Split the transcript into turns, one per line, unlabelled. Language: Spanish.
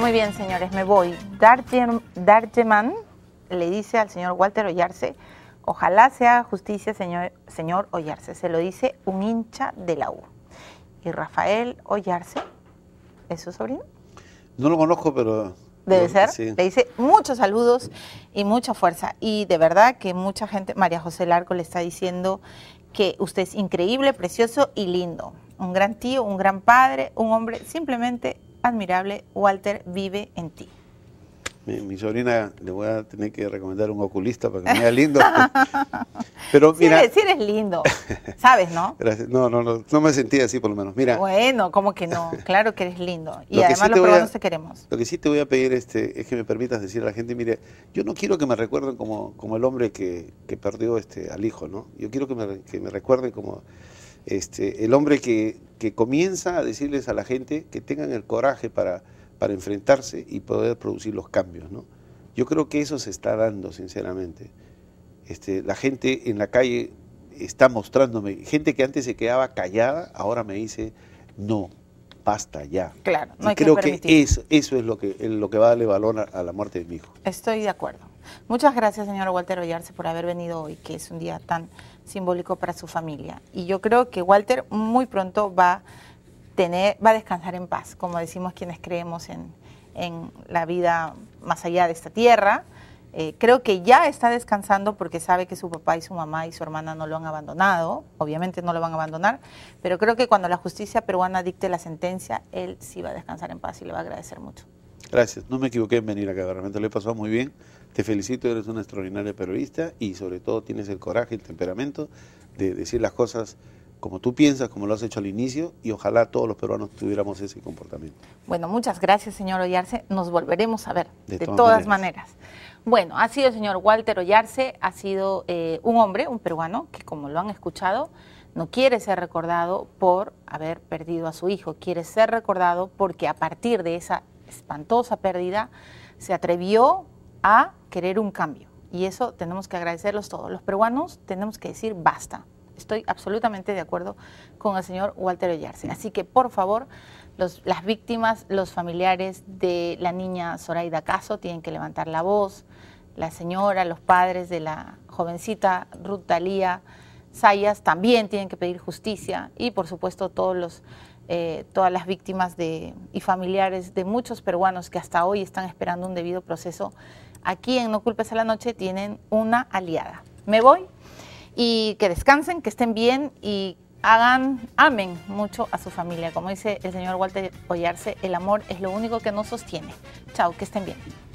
Muy bien, señores, me voy. Dargeman le dice al señor Walter Ollarse, ojalá sea justicia, señor, señor Ollarse. Se lo dice un hincha de la U. ¿Y Rafael Ollarse es su sobrino?
No lo conozco, pero... Debe ser. Le
dice muchos saludos y mucha fuerza. Y de verdad que mucha gente, María José Larco le está diciendo que usted es increíble, precioso y lindo. Un gran tío, un gran padre, un hombre simplemente admirable, Walter vive en ti.
Mi, sobrina le voy a tener que recomendar un oculista para que me vea lindo. Pero mira, eres, lindo, sabes, ¿no? no, no, no, me sentía así por lo menos. Mira.
Bueno, como que no, claro que eres lindo y además lo probamos te queremos.
Lo que sí te voy a pedir este es que me permitas decir a la gente, mire, yo no quiero que me recuerden como, como el hombre que, perdió este al hijo, ¿no? Yo quiero que me, que me recuerden como este, el hombre que, comienza a decirles a la gente que tengan el coraje para, para enfrentarse y poder producir los cambios. ¿no? Yo creo que eso se está dando, sinceramente. Este, la gente en la calle está mostrándome, gente que antes se quedaba callada, ahora me dice, no, basta ya.
Claro, y creo que, eso,
es lo que, lo que va a darle valor a la muerte de mi hijo.
Estoy de acuerdo. Muchas gracias, señor Walter Ollarse, por haber venido hoy, que es un día tan simbólico para su familia. Y yo creo que Walter muy pronto va, tener, va a descansar en paz, como decimos quienes creemos en, la vida más allá de esta tierra. Eh, creo que ya está descansando porque sabe que su papá y su mamá y su hermana no lo han abandonado, obviamente no lo van a abandonar, pero creo que cuando la justicia peruana dicte la sentencia, él sí va a descansar en paz y le va a agradecer mucho.
Gracias, no me equivoqué en venir acá, realmente le pasó muy bien. Te felicito, eres una extraordinaria periodista y sobre todo tienes el coraje, el temperamento de decir las cosas como tú piensas, como lo has hecho al inicio, y ojalá todos los peruanos tuviéramos ese comportamiento.
Bueno, muchas gracias, señor Ollarse. Nos volveremos a ver, de, todas, maneras. Bueno, ha sido el señor Walter Ollarse, ha sido eh, un hombre, un peruano, que como lo han escuchado, no quiere ser recordado por haber perdido a su hijo, quiere ser recordado porque a partir de esa espantosa pérdida se atrevió a querer un cambio. Y eso tenemos que agradecerlos todos. Los peruanos tenemos que decir basta. Estoy absolutamente de acuerdo con el señor Walter Ollarse. Así que, por favor, las víctimas, los familiares de la niña Zoraida Caso tienen que levantar la voz. La señora, los padres de la jovencita Ruth Dalía Sayas también tienen que pedir justicia. Y, por supuesto, todos los eh, todas las víctimas de, y familiares de muchos peruanos que hasta hoy están esperando un debido proceso aquí en No Culpes a la Noche tienen una aliada. Me voy y que descansen, que estén bien y hagan, amen mucho a su familia. Como dice el señor Walter Ollarse, el amor es lo único que nos sostiene. Chao, que estén bien.